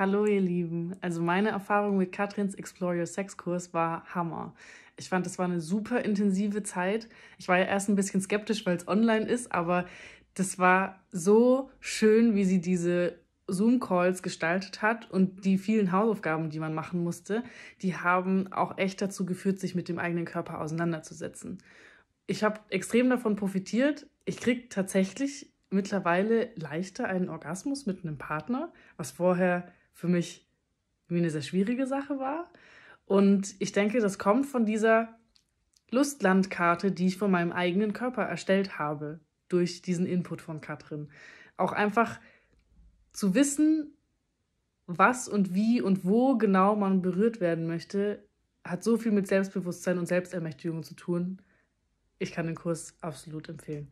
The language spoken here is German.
Hallo ihr Lieben, also meine Erfahrung mit Katrins Explore Your Sex Kurs war Hammer. Ich fand, das war eine super intensive Zeit. Ich war ja erst ein bisschen skeptisch, weil es online ist, aber das war so schön, wie sie diese Zoom-Calls gestaltet hat und die vielen Hausaufgaben, die man machen musste, die haben auch echt dazu geführt, sich mit dem eigenen Körper auseinanderzusetzen. Ich habe extrem davon profitiert. Ich kriege tatsächlich mittlerweile leichter einen Orgasmus mit einem Partner, was vorher für mich irgendwie eine sehr schwierige Sache war. Und ich denke, das kommt von dieser Lustlandkarte, die ich von meinem eigenen Körper erstellt habe, durch diesen Input von Katrin. Auch einfach zu wissen, was und wie und wo genau man berührt werden möchte, hat so viel mit Selbstbewusstsein und Selbstermächtigung zu tun. Ich kann den Kurs absolut empfehlen.